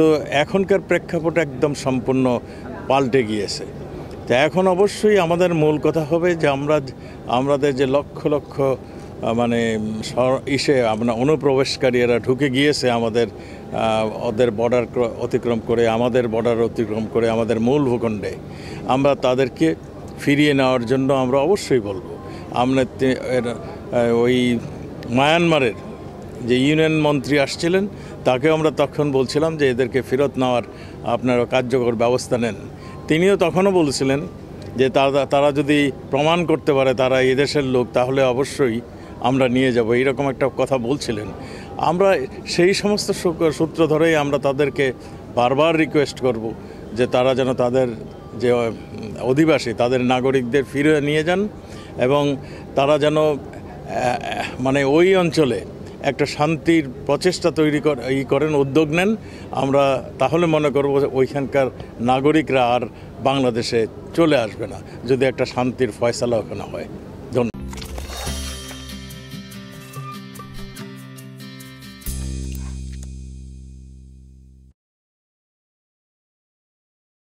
তো এখনকার প্রেক্ষাপট একদম সম্পূর্ণ পাল্টে গিয়েছে তো এখন অবশ্যই আমাদের মূল কথা হবে যে আমরা আমাদের যে লক্ষ লক্ষ মানে ইসে আপনার অনুপ্রবেশকারীরা ঢুকে গিয়েছে আমাদের ওদের বর্ডার অতিক্রম করে আমাদের বর্ডার অতিক্রম করে আমাদের মূল ভূখণ্ডে আমরা তাদেরকে ফিরিয়ে নেওয়ার জন্য আমরা অবশ্যই বলবো আমরা ওই মায়ানমারের যে ইউনিয়ন মন্ত্রী আসছিলেন তাকেও আমরা তখন বলছিলাম যে এদেরকে ফেরত নেওয়ার আপনারা কার্যকর ব্যবস্থা নেন তিনিও তখনও বলছিলেন যে তারা তারা যদি প্রমাণ করতে পারে তারা এদেশের লোক তাহলে অবশ্যই আমরা নিয়ে যাব এইরকম একটা কথা বলছিলেন আমরা সেই সমস্ত সূত্র ধরেই আমরা তাদেরকে বারবার রিকোয়েস্ট করব যে তারা যেন তাদের যে অধিবাসী তাদের নাগরিকদের ফিরে নিয়ে যান এবং তারা যেন মানে ওই অঞ্চলে একটা শান্তির প্রচেষ্টা তৈরি ই করেন উদ্যোগ নেন আমরা তাহলে মনে করব ওইখানকার নাগরিকরা আর বাংলাদেশে চলে আসবে না যদি একটা শান্তির ফয়সালা ওখানে হয়